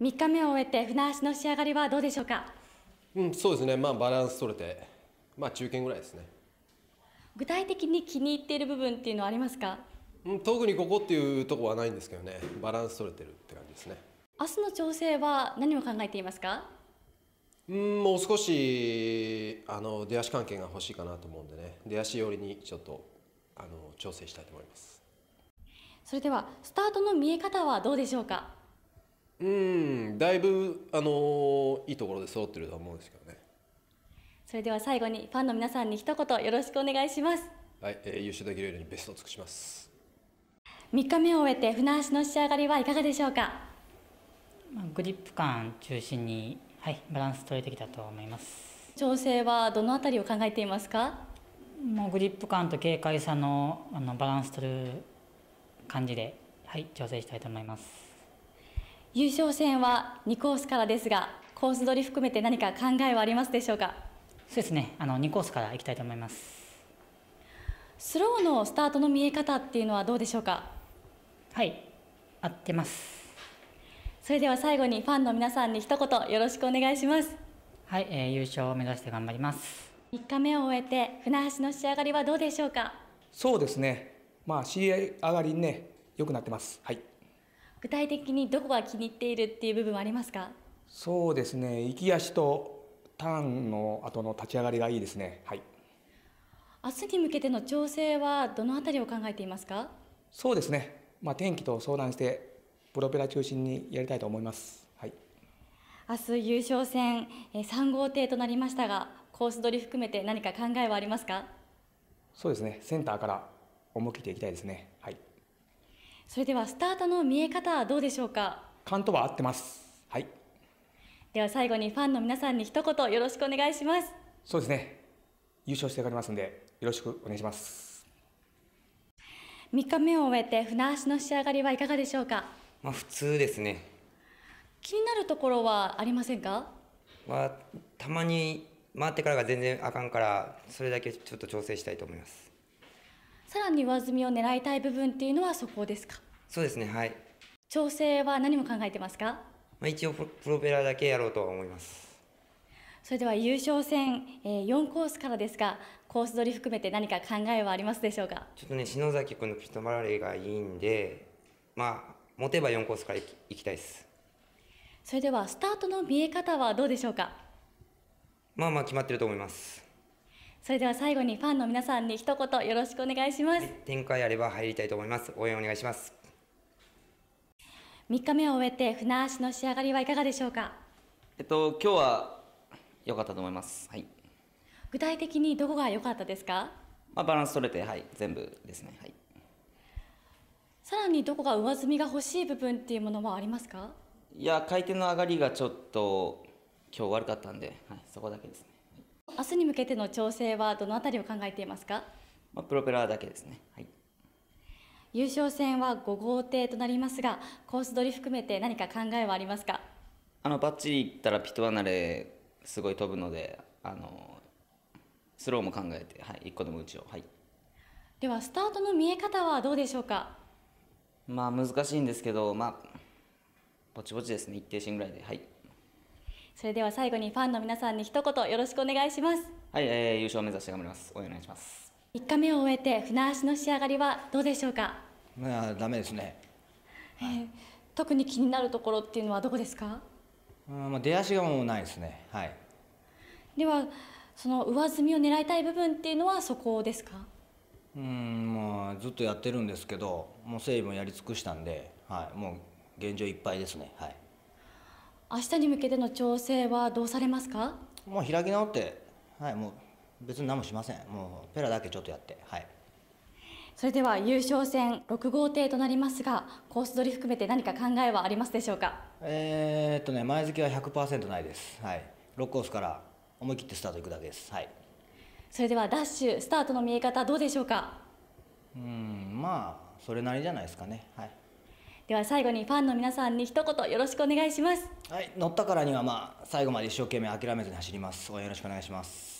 3日目を終えて船足の仕上がりはどうでしょうか、うん、そうですね、まあ、バランス取れて、まあ、中堅ぐらいですね具体的に気に入っている部分っていうのはありますか、うん、特にここっていうとこはないんですけどねバランス取れてるって感じですね明日の調整は何を考えていますかうんもう少しあの出足関係が欲しいかなと思うんでね出足寄りにちょっとあの調整したいと思いますそれではスタートの見え方はどうでしょうかうんだいぶあのいいところで揃ってると思うんですけどねそれでは最後にファンの皆さんに一言よろしくお願いしますはい、えー、優秀できるようにベストを尽くします3日目を終えて船足の仕上がりはいかがでしょうか、グリップ感中心にはいバランス取れてきたと思います調整はどのあたりを考えていますかもうグリップ感と軽快さのあのバランス取る感じではい調整したいと思います優勝戦は2コースからですがコース取り含めて何か考えはありますでしょうかそうですねあの2コースからいきたいと思いますスローのスタートの見え方っていうのはどうでしょうかはい合ってますそれでは最後にファンの皆さんに一言よろしくお願いしますはい、えー、優勝を目指して頑張ります3日目を終えて船橋の仕上がりはどうでしょうかそうですねまあ仕上がりね良くなってますはい具体的にどこが気に入っているっていう部分はありますかそうですね行き足とターンの後の立ち上がりがいいですねはい明日に向けての調整はどのあたりを考えていますかそうですねまあ天気と相談してプロペラ中心にやりたいと思いますはい明日優勝戦3号艇となりましたがコース取り含めて何か考えはありますかそうですねセンターから思い切っていきたいですねはいそれではスタートの見え方はどうでしょうか関とは合ってますはいでは最後にファンの皆さんに一言よろしくお願いしますそうですね優勝していかれますんでよろしくお願いします3日目を終えて船足の仕上がりはいかがでしょうかまあ普通ですね気になるところはありませんかまあ、たまに回ってからが全然あかんからそれだけちょっと調整したいと思いますさらに上積みを狙いたい部分っていうのはそこですかそうですねはい調整は何も考えてますか、まあ、一応プロペラだけやろうと思いますそれでは優勝戦、えー、4コースからですがコース取り含めて何か考えはありますでしょうかちょっとね篠崎君のピットマラリーがいいんでまあ持てば4コースからきいきたいですそれではスタートの見え方はどうでしょうかまあまあ決まってると思いますそれでは最後にファンの皆さんに一言よろしくお願いします、展開あれば入りたいと思います応援お願いします3日目を終えて船足の仕上がりはいかがでしょうかえっと今日は良かったと思いますはい具体的にどこが良かったですかまあバランス取れてはい全部ですねはいさらにどこが上積みが欲しい部分っていうものはありますかいや回転の上がりがちょっと今日悪かったんで、はい、そこだけです明日に向けての調整はどのあたりを考えていますか、まあ、プロペラだけですね、はい、優勝戦は5号艇となりますがコース取り含めて何か考えはありますかあのバッチリいったらピット離れすごい飛ぶのであのスローも考えて、はい、1個でも打ちを、はい、ではスタートの見え方はどうでしょうかまあ難しいんですけど、まあ、ぼちぼちですね、一定心ぐらいで。はいそれでは最後にファンの皆さんに一言よろしくお願いしますはい、えー、優勝目指して頑張りますお願いします一回目を終えて船足の仕上がりはどうでしょうかまあダメですね、えー、はい、特に気になるところっていうのはどこですかあまあ出足がもうないですねはいではその上積みを狙いたい部分っていうのはそこですかうんまあずっとやってるんですけどもう整備もやり尽くしたんで、はい、もう現状いっぱいですねはい明日に向けての調整はどうされますかもう開き直って、はい、もう別に何もしませんもうペラだけちょっとやって、はい、それでは優勝戦6号艇となりますがコース取り含めて何か考えはありますでしょうかえー、っとね前付けは100%ないです、はい、6コースから思い切ってスタートいくだけです、はい、それではダッシュスタートの見え方どうでしょうかうんまあそれなりじゃないですかねはいでは最後にファンの皆さんに一言よろしくお願いしますはい乗ったからにはまあ最後まで一生懸命諦めずに走ります応援よろしくお願いします